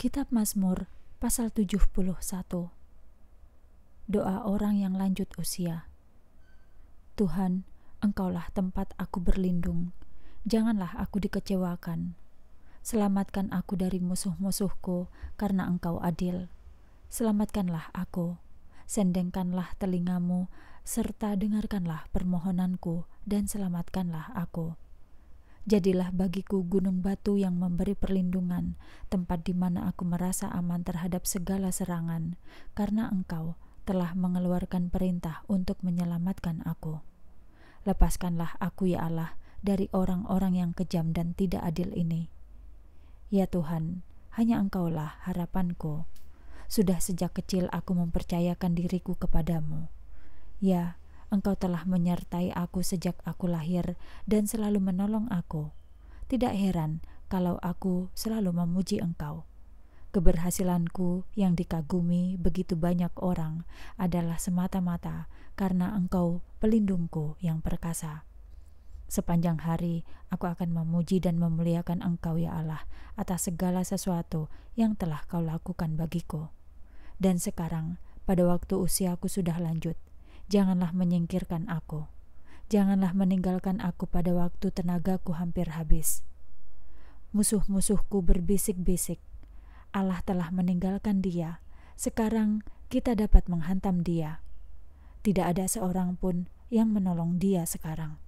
Kitab Mazmur pasal 71 Doa orang yang lanjut usia Tuhan, engkaulah tempat aku berlindung Janganlah aku dikecewakan Selamatkan aku dari musuh-musuhku karena engkau adil Selamatkanlah aku Sendengkanlah telingamu serta dengarkanlah permohonanku dan selamatkanlah aku Jadilah bagiku gunung batu yang memberi perlindungan, tempat di mana aku merasa aman terhadap segala serangan, karena Engkau telah mengeluarkan perintah untuk menyelamatkan aku. Lepaskanlah aku, ya Allah, dari orang-orang yang kejam dan tidak adil ini. Ya Tuhan, hanya Engkaulah harapanku. Sudah sejak kecil aku mempercayakan diriku kepadamu. Ya, Engkau telah menyertai aku sejak aku lahir dan selalu menolong aku. Tidak heran kalau aku selalu memuji Engkau. Keberhasilanku yang dikagumi begitu banyak orang adalah semata-mata karena Engkau pelindungku yang perkasa. Sepanjang hari, aku akan memuji dan memuliakan Engkau, ya Allah, atas segala sesuatu yang telah Kau lakukan bagiku. Dan sekarang, pada waktu usiaku sudah lanjut, janganlah menyingkirkan aku. Janganlah meninggalkan aku pada waktu tenagaku hampir habis. Musuh-musuhku berbisik-bisik, Allah telah meninggalkan dia. Sekarang kita dapat menghantam dia. Tidak ada seorang pun yang menolong dia sekarang.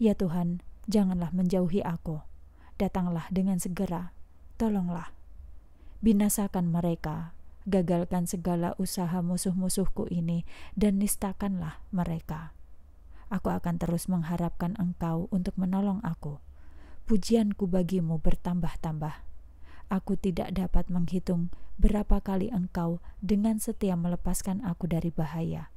Ya Tuhan, janganlah menjauhi aku. Datanglah dengan segera, tolonglah. Binasakan mereka gagalkan segala usaha musuh-musuhku ini dan nistakanlah mereka. Aku akan terus mengharapkan engkau untuk menolong aku. Pujianku bagimu bertambah-tambah. Aku tidak dapat menghitung berapa kali engkau dengan setia melepaskan aku dari bahaya.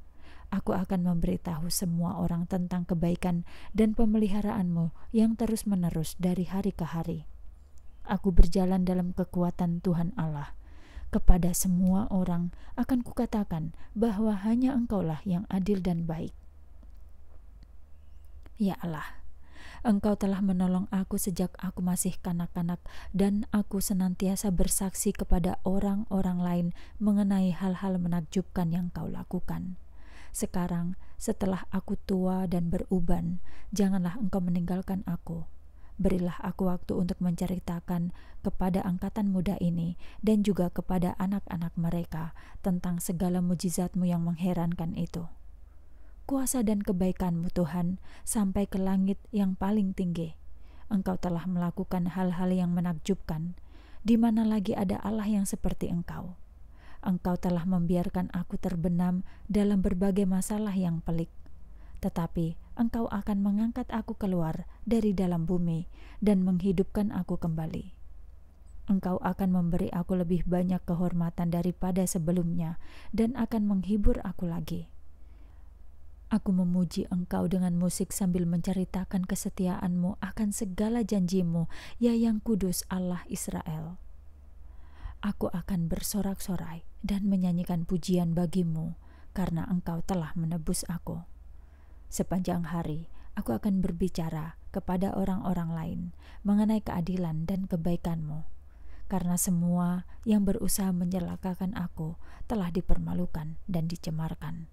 Aku akan memberitahu semua orang tentang kebaikan dan pemeliharaanmu yang terus-menerus dari hari ke hari. Aku berjalan dalam kekuatan Tuhan Allah kepada semua orang akan kukatakan bahwa hanya engkaulah yang adil dan baik. Ya Allah, Engkau telah menolong aku sejak aku masih kanak-kanak, dan aku senantiasa bersaksi kepada orang-orang lain mengenai hal-hal menakjubkan yang Kau lakukan. Sekarang, setelah aku tua dan beruban, janganlah Engkau meninggalkan aku berilah aku waktu untuk menceritakan kepada angkatan muda ini dan juga kepada anak-anak mereka tentang segala mujizatmu yang mengherankan itu. Kuasa dan kebaikanmu Tuhan sampai ke langit yang paling tinggi. Engkau telah melakukan hal-hal yang menakjubkan. Di mana lagi ada Allah yang seperti Engkau? Engkau telah membiarkan aku terbenam dalam berbagai masalah yang pelik. Tetapi engkau akan mengangkat aku keluar dari dalam bumi dan menghidupkan aku kembali. Engkau akan memberi aku lebih banyak kehormatan daripada sebelumnya dan akan menghibur aku lagi. Aku memuji engkau dengan musik sambil menceritakan kesetiaanmu akan segala janjimu, ya yang kudus Allah Israel. Aku akan bersorak-sorai dan menyanyikan pujian bagimu, karena engkau telah menebus aku. Sepanjang hari, aku akan berbicara kepada orang-orang lain mengenai keadilan dan kebaikanmu, karena semua yang berusaha menyelakakan aku telah dipermalukan dan dicemarkan.